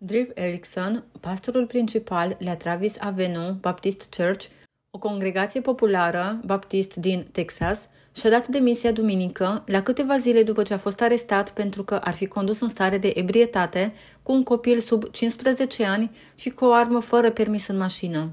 Drew Erickson, pastorul principal la Travis Avenue Baptist Church, o congregație populară baptist din Texas, și-a dat demisia duminică, la câteva zile după ce a fost arestat pentru că ar fi condus în stare de ebrietate cu un copil sub 15 ani și cu o armă fără permis în mașină.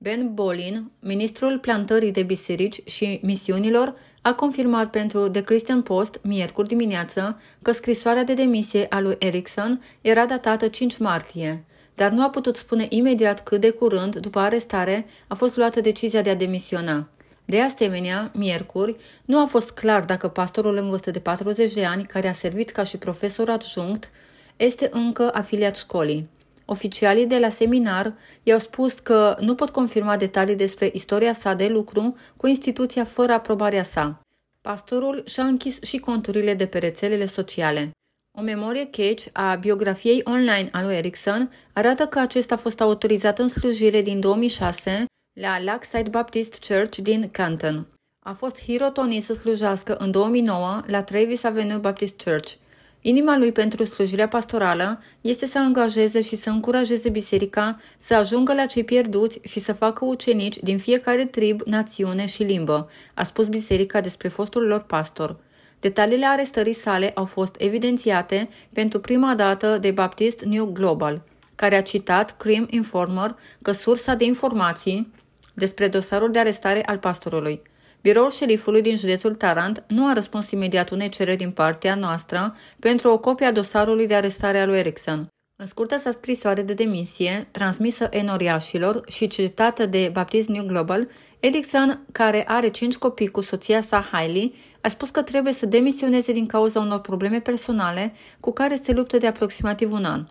Ben Bolin, ministrul plantării de biserici și misiunilor, a confirmat pentru The Christian Post miercuri dimineață că scrisoarea de demisie a lui Erickson era datată 5 martie, dar nu a putut spune imediat cât de curând după arestare a fost luată decizia de a demisiona. De asemenea, miercuri, nu a fost clar dacă pastorul în vârstă de 40 de ani, care a servit ca și profesor adjunct, este încă afiliat școlii. Oficialii de la seminar i-au spus că nu pot confirma detalii despre istoria sa de lucru cu instituția fără aprobarea sa. Pastorul și-a închis și conturile de pe rețelele sociale. O memorie Cage a biografiei online a lui Erickson arată că acesta a fost autorizat în slujire din 2006 la Lakeside Baptist Church din Canton. A fost hirotonit să slujească în 2009 la Travis Avenue Baptist Church – Inima lui pentru slujirea pastorală este să angajeze și să încurajeze biserica să ajungă la cei pierduți și să facă ucenici din fiecare trib, națiune și limbă, a spus biserica despre fostul lor pastor. Detaliile arestării sale au fost evidențiate pentru prima dată de Baptist New Global, care a citat Crime Informer că sursa de informații despre dosarul de arestare al pastorului – Biroul șerifului din județul Tarant nu a răspuns imediat unei cereri din partea noastră pentru o copie a dosarului de arestare a lui Erickson. În scurtă sa scrisoare de demisie, transmisă enoriașilor și citată de Baptist New Global, Erickson, care are cinci copii cu soția sa Hailey, a spus că trebuie să demisioneze din cauza unor probleme personale cu care se luptă de aproximativ un an.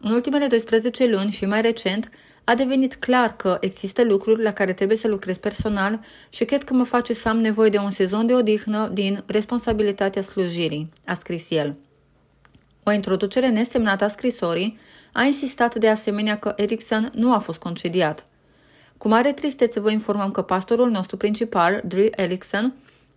În ultimele 12 luni și mai recent, a devenit clar că există lucruri la care trebuie să lucrez personal și cred că mă face să am nevoie de un sezon de odihnă din responsabilitatea slujirii, a scris el. O introducere nesemnată a scrisorii a insistat de asemenea că Erickson nu a fost concediat. Cu mare tristețe vă informăm că pastorul nostru principal, Drew Erickson,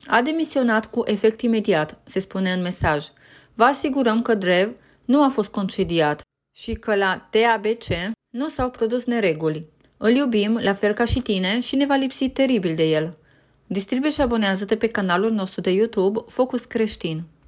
a demisionat cu efect imediat, se spune în mesaj. Vă asigurăm că Drew nu a fost concediat și că la TABC nu s-au produs nereguli. Îl iubim, la fel ca și tine, și ne va lipsi teribil de el. Distribuie și abonează-te pe canalul nostru de YouTube Focus Creștin.